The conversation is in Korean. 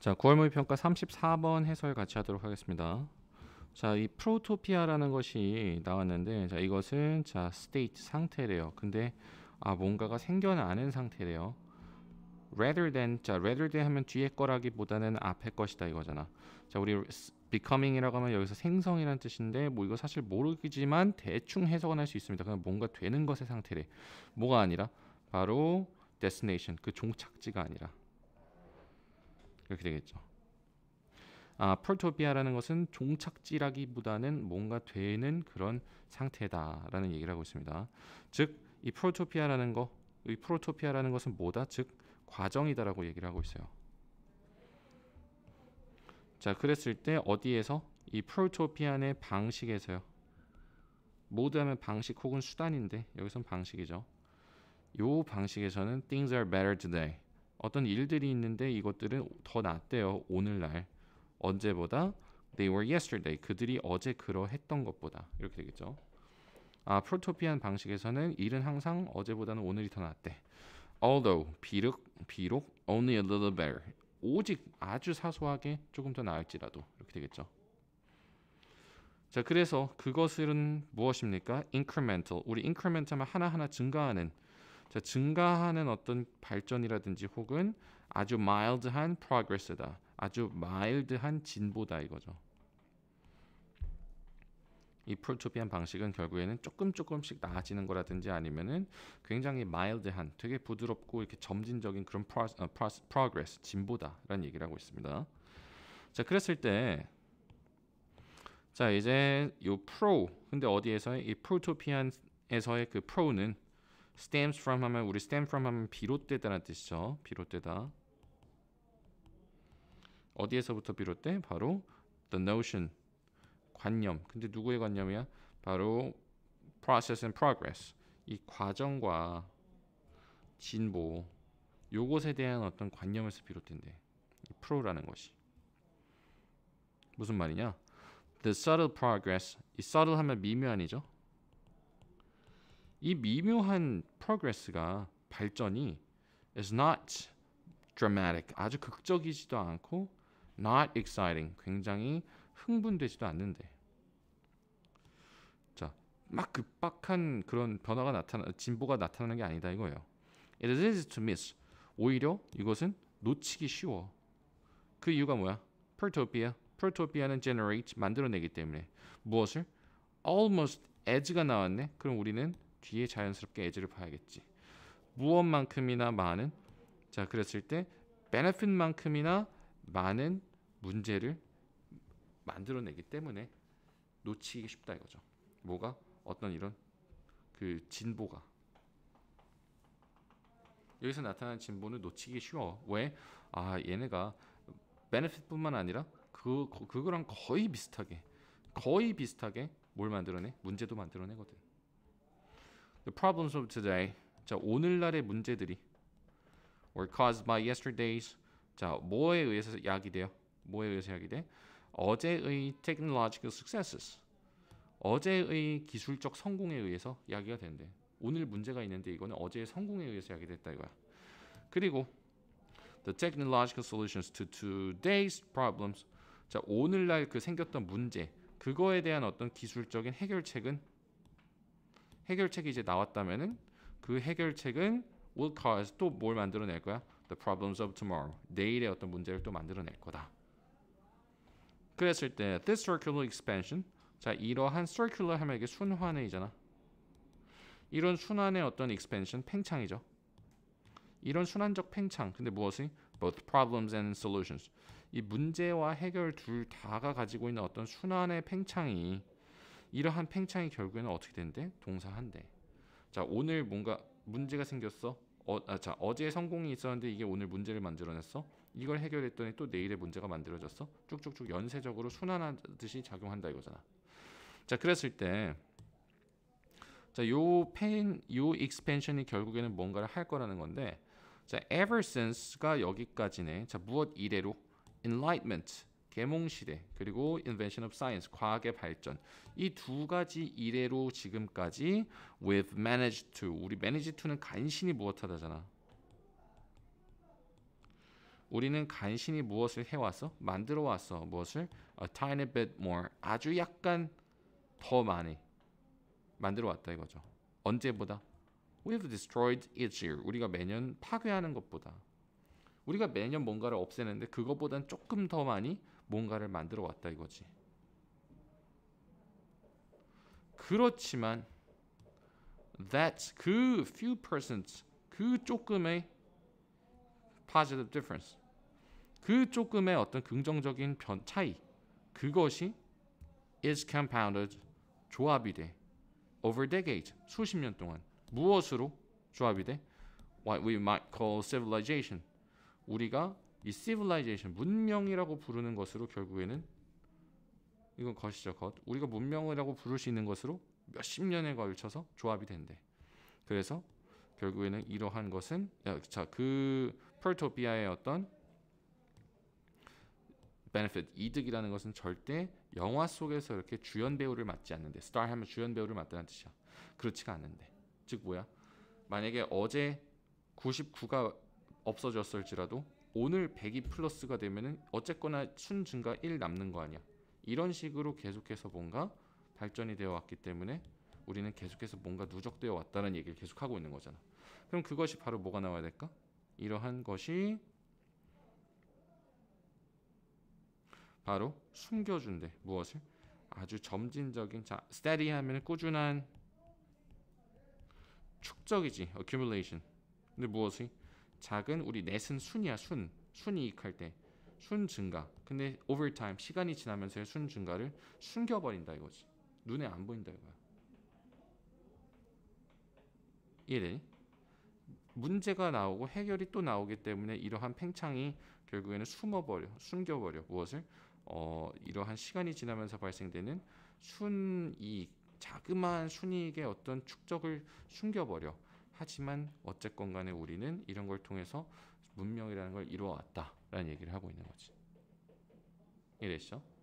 자, 9월 모의평가 34번 해설 같이 하도록 하겠습니다. 자, 이 프로토피아라는 것이 나왔는데 자, 이것은 자, state 상태래요. 근데 아, 뭔가가 생겨나는 상태래요. rather than 자, rather than 하면 뒤에 거라기보다는 앞에 것이다 이거잖아. 자, 우리 becoming이라고 하면 여기서 생성이라는 뜻인데 뭐 이거 사실 모르지만 겠 대충 해석은 할 수 있습니다. 그냥 뭔가 되는 것의 상태래. 뭐가 아니라 바로 destination 그 종착지가 아니라 이렇게 되겠죠. 아, 펄토피아라는 것은 종착지라기보다는 뭔가 되는 그런 상태다라는 얘기를 하고 있습니다. 즉, 이 프로토피아라는 것, 이 프로토피아라는 것은 뭐다? 즉, 과정이다라고 얘기를 하고 있어요. 자, 그랬을 때 어디에서 이 프로토피안의 방식에서요. 모드하면 방식 혹은 수단인데 여기선 방식이죠. 요 방식에서는 things are better today. 어떤 일들이 있는데 이것들은 더 낫대요. 오늘날 언제보다 they were yesterday. 그들이 어제 그러했던 것보다 이렇게 되겠죠. 아, 프로토피안 방식에서는 일은 항상 어제보다는 오늘이 더 낫대. Although 비록 비록 only a little better. 오직 아주 사소하게 조금 더 나을지라도 이렇게 되겠죠. 자, 그래서 그것은 무엇입니까? incremental. 우리 increment하면 하나하나 증가하는 자, 증가하는 어떤 발전이라든지 혹은 아주 마일드한프로 o g r 다 아주 마일드한 진보다 이거죠. 이 프로토피안 방식은 결국에는 조금 조금씩 나아지는 거라든지 아니면은 굉장히 마일드한 되게 부드럽고 이렇게 점진적인 그런 프로, 어, 프로, 프로그레스 진보다라는 얘기를 하고 있습니다. 자 그랬을 때 자 이제 요 프로 근데 어디에서의 이 프로토피안에서의 그 프로는 stems from 하면 우리 stem from 하면 비롯되다는 라 뜻이죠. 비롯되다. 어디에서부터 비롯돼? 바로 the notion 관념. 근데 누구의 관념이야? 바로 process and progress. 이 과정과 진보 요것에 대한 어떤 관념에서 비롯된대. 이 프로라는 것이. 무슨 말이냐? The subtle progress. 이 subtle 하면 미묘한이죠. 이 미묘한 progress가 발전이 is not dramatic 아주 극적이지도 않고 not exciting 굉장히 흥분되지도 않는데 자 막 급박한 그런 변화가 나타나 진보가 나타나는 게 아니다 이거예요. It is easy to miss 오히려 이것은 놓치기 쉬워. 그 이유가 뭐야? Protopia Protopia는 generate 만들어내기 때문에 무엇을 almost edge가 나왔네. 그럼 우리는 뒤에 자연스럽게 에즈를 봐야겠지. 무엇만큼이나 많은 자 그랬을 때 베네핏만큼이나 많은 문제를 만들어내기 때문에 놓치기 쉽다 이거죠. 뭐가 어떤 이런 그 진보가 여기서 나타나 진보는 놓치기 쉬워. 왜? 아 얘네가 베네핏뿐만 아니라 그 그거랑 거의 비슷하게 거의 비슷하게 뭘 만들어내? 문제도 만들어내거든. The problems of today. 자, 오늘날의 문제들이 were caused by yesterday's 자, 뭐에 의해서 약이 돼요? 뭐에 의해서 약이 돼? 어제의 technological successes. 어제의 기술적 성공에 의해서 야기가 된대. 오늘 문제가 있는데 이거는 어제의 성공에 의해서 야기됐다 이거야. 그리고 the technological solutions to today's problems. 자, 오늘날 그 생겼던 문제 그거에 대한 어떤 기술적인 해결책은 해결책이 이제 나왔다면은 그 해결책은 will cause 또 뭘 만들어낼 거야? The problems of tomorrow. 내일의 어떤 문제를 또 만들어낼 거다. 그랬을 때 this circular expansion 자 이러한 circular 하면 이게 순환이잖아. 이런 순환의 어떤 expansion 팽창이죠. 이런 순환적 팽창. 근데 무엇이 both problems and solutions. 이 문제와 해결 둘 다가 가지고 있는 어떤 순환의 팽창이 이러한 팽창이 결국에는 어떻게 된대? 동사한대. 자, 오늘 뭔가 문제가 생겼어. 어, 아, 자, 어제 성공이 있었는데 이게 오늘 문제를 만들어냈어. 이걸 해결했더니 또 내일의 문제가 만들어졌어. 쭉쭉쭉 연쇄적으로 순환하듯이 작용한다 이거잖아. 자, 그랬을 때 자, 요 펜, 요 익스펜션이 결국에는 뭔가를 할 거라는 건데 자, ever since가 여기까지네. 자, 무엇 이래로 enlightenment 계몽 시대 그리고 invention of science 과학의 발전 이 두 가지 이래로 지금까지 with managed to 우리 m a n a g e to는 간신히 무엇하다잖아. 우리는 간신히 무엇을 해왔어? 만들어 왔어. 무엇을? A tiny bit more. 아주 약간 더 많이 만들어 왔다 이거죠. 언제보다? We've destroyed each year. 우리가 매년 파괴하는 것보다. 우리가 매년 뭔가를 없애는데 그것보단 조금 더 많이 뭔가를 만들어 왔다 이거지. 그렇지만 that 그 few persons 그 조금의 positive difference 그 조금의 어떤 긍정적인 변 차이 그것이 is compounded 조합이 돼 over decades 수십 년 동안 무엇으로 조합이 돼? What we might call civilization 우리가 이 civilization 문명이라고 부르는 것으로 결국에는 이건 것이죠 것 우리가 문명이라고 부를 수 있는 것으로 몇 십 년에 걸쳐서 조합이 된대 그래서 결국에는 이러한 것은 자그 펄토비아의 어떤 benefit 이득이라는 것은 절대 영화 속에서 이렇게 주연 배우를 맡지 않는데 스타 a 하면 주연 배우를 맡다는 뜻이야 그렇지가 않는데 즉 뭐야 만약에 어제 99가 없어졌을지라도 오늘 100이 플러스가 되면은 어쨌거나 순 증가 1 남는 거 아니야. 이런 식으로 계속해서 뭔가 발전이 되어 왔기 때문에 우리는 계속해서 뭔가 누적되어 왔다는 얘기를 계속 하고 있는 거잖아. 그럼 그것이 바로 뭐가 나와야 될까? 이러한 것이 바로 숨겨준대 무엇을 아주 점진적인 자 steady 하면 꾸준한 축적이지 accumulation 근데 무엇이 작은 우리 넷은 순이야 순 순이익 할때 순 증가 근데 오버타임 시간이 지나면서의 순 증가를 숨겨버린다 이거지 눈에 안 보인다 이거야 이해되니? 문제가 나오고 해결이 또 나오기 때문에 이러한 팽창이 결국에는 숨어버려 숨겨버려 무엇을 어, 이러한 시간이 지나면서 발생되는 순이익 자그마한 순이익의 어떤 축적을 숨겨버려 하지만 어쨌건 간에 우리는 이런 걸 통해서 문명이라는 걸 이루어왔다라는 얘기를 하고 있는 거지. 이해되시죠?